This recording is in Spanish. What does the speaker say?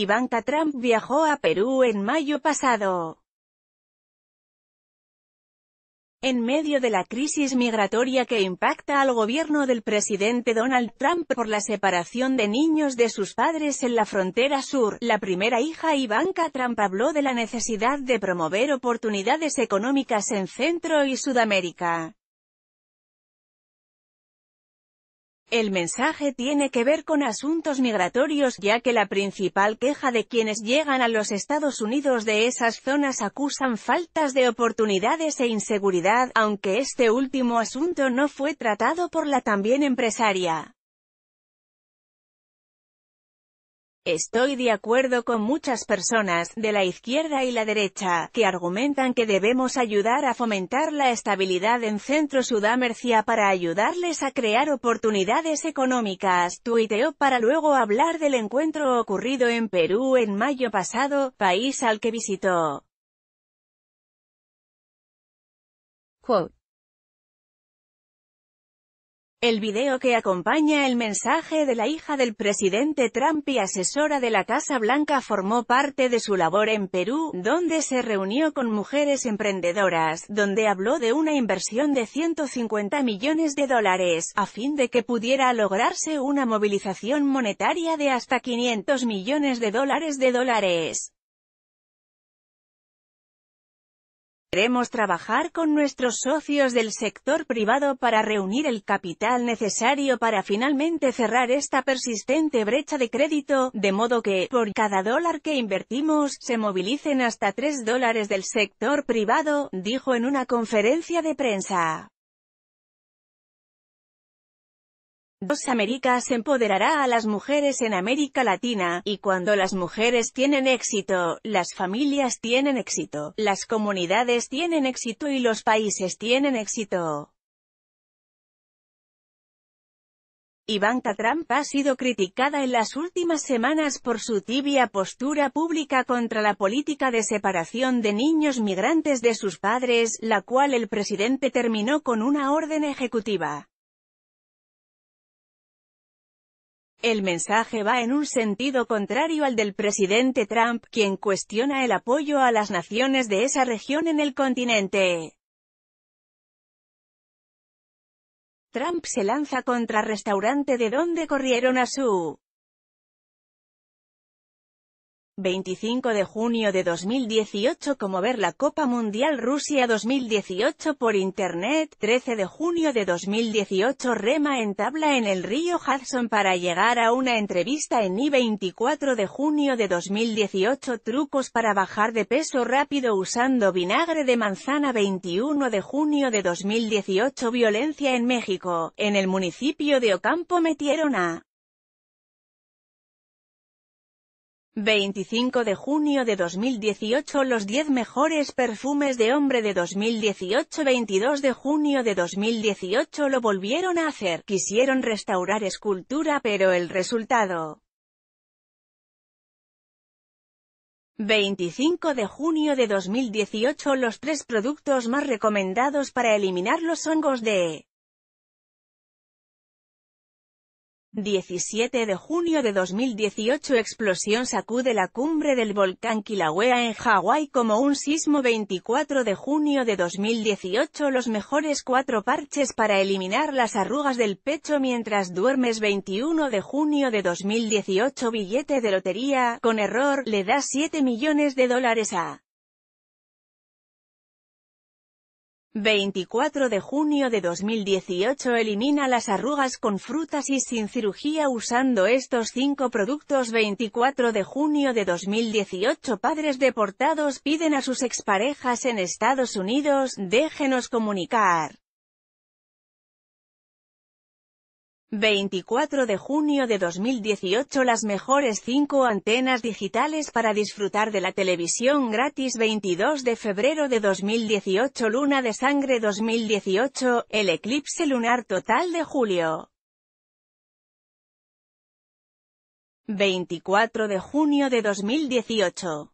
Ivanka Trump viajó a Perú en mayo pasado. En medio de la crisis migratoria que impacta al gobierno del presidente Donald Trump por la separación de niños de sus padres en la frontera sur, la primera hija Ivanka Trump habló de la necesidad de promover oportunidades económicas en Centro y Sudamérica. El mensaje tiene que ver con asuntos migratorios, ya que la principal queja de quienes llegan a los Estados Unidos de esas zonas acusan faltas de oportunidades e inseguridad, aunque este último asunto no fue tratado por la también empresaria. Estoy de acuerdo con muchas personas, de la izquierda y la derecha, que argumentan que debemos ayudar a fomentar la estabilidad en Centro Sudamercia para ayudarles a crear oportunidades económicas, tuiteó para luego hablar del encuentro ocurrido en Perú en mayo pasado, país al que visitó. El video que acompaña el mensaje de la hija del presidente Trump y asesora de la Casa Blanca formó parte de su labor en Perú, donde se reunió con mujeres emprendedoras, donde habló de una inversión de 150 millones de dólares, a fin de que pudiera lograrse una movilización monetaria de hasta 500 millones de dólares de dólares. Queremos trabajar con nuestros socios del sector privado para reunir el capital necesario para finalmente cerrar esta persistente brecha de crédito, de modo que, por cada dólar que invertimos, se movilicen hasta tres dólares del sector privado, dijo en una conferencia de prensa. Dos Américas empoderará a las mujeres en América Latina, y cuando las mujeres tienen éxito, las familias tienen éxito, las comunidades tienen éxito y los países tienen éxito. Ivanka Trump ha sido criticada en las últimas semanas por su tibia postura pública contra la política de separación de niños migrantes de sus padres, la cual el presidente terminó con una orden ejecutiva. El mensaje va en un sentido contrario al del presidente Trump, quien cuestiona el apoyo a las naciones de esa región en el continente. Trump se lanza contra restaurante de donde corrieron a su 25 de junio de 2018 como ver la Copa Mundial Rusia 2018 por Internet, 13 de junio de 2018 rema en tabla en el río Hudson para llegar a una entrevista en I 24 de junio de 2018 trucos para bajar de peso rápido usando vinagre de manzana 21 de junio de 2018 violencia en México, en el municipio de Ocampo metieron a 25 de junio de 2018 Los 10 mejores perfumes de hombre de 2018 22 de junio de 2018 lo volvieron a hacer, quisieron restaurar escultura pero el resultado. 25 de junio de 2018 Los 3 productos más recomendados para eliminar los hongos de 17 de junio de 2018 Explosión sacude la cumbre del volcán Kilauea en Hawái como un sismo 24 de junio de 2018 Los mejores cuatro parches para eliminar las arrugas del pecho mientras duermes 21 de junio de 2018 Billete de lotería, con error, le da 7 millones de dólares a 24 de junio de 2018 Elimina las arrugas con frutas y sin cirugía usando estos cinco productos 24 de junio de 2018 Padres deportados piden a sus exparejas en Estados Unidos, déjenos comunicar. 24 de junio de 2018 Las mejores 5 antenas digitales para disfrutar de la televisión gratis 22 de febrero de 2018 Luna de sangre 2018 El eclipse lunar total de julio 24 de junio de 2018